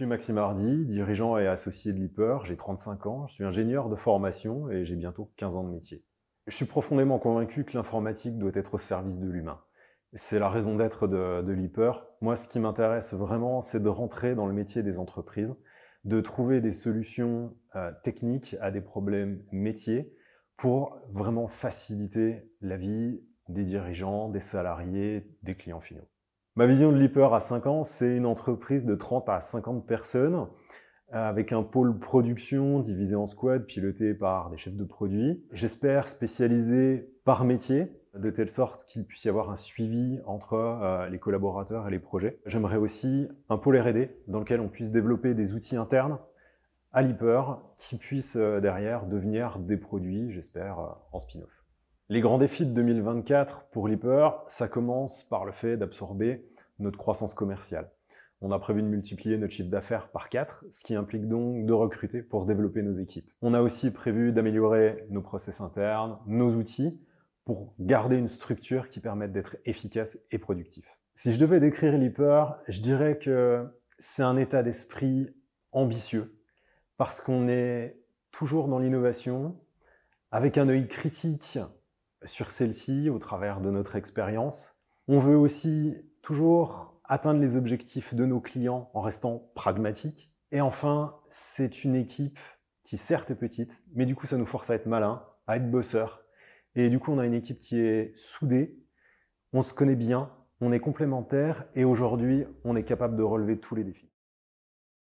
Je suis Maxime Hardy, dirigeant et associé de Lipper. J'ai 35 ans, je suis ingénieur de formation et j'ai bientôt 15 ans de métier. Je suis profondément convaincu que l'informatique doit être au service de l'humain. C'est la raison d'être de, Liper. Moi, ce qui m'intéresse vraiment, c'est de rentrer dans le métier des entreprises, de trouver des solutions euh, techniques à des problèmes métiers pour vraiment faciliter la vie des dirigeants, des salariés, des clients finaux. Ma vision de Leaper à 5 ans, c'est une entreprise de 30 à 50 personnes euh, avec un pôle production divisé en squad piloté par des chefs de produits. J'espère spécialiser par métier de telle sorte qu'il puisse y avoir un suivi entre euh, les collaborateurs et les projets. J'aimerais aussi un pôle R&D dans lequel on puisse développer des outils internes à l'IPER qui puissent euh, derrière devenir des produits, j'espère, en spin-off. Les grands défis de 2024 pour Lipper, ça commence par le fait d'absorber notre croissance commerciale. On a prévu de multiplier notre chiffre d'affaires par 4, ce qui implique donc de recruter pour développer nos équipes. On a aussi prévu d'améliorer nos process internes, nos outils, pour garder une structure qui permette d'être efficace et productif. Si je devais décrire Lipper, je dirais que c'est un état d'esprit ambitieux, parce qu'on est toujours dans l'innovation, avec un œil critique sur celle-ci au travers de notre expérience. On veut aussi toujours atteindre les objectifs de nos clients en restant pragmatique. Et enfin, c'est une équipe qui certes est petite, mais du coup ça nous force à être malin, à être bosseur. Et du coup on a une équipe qui est soudée, on se connaît bien, on est complémentaire, et aujourd'hui on est capable de relever tous les défis.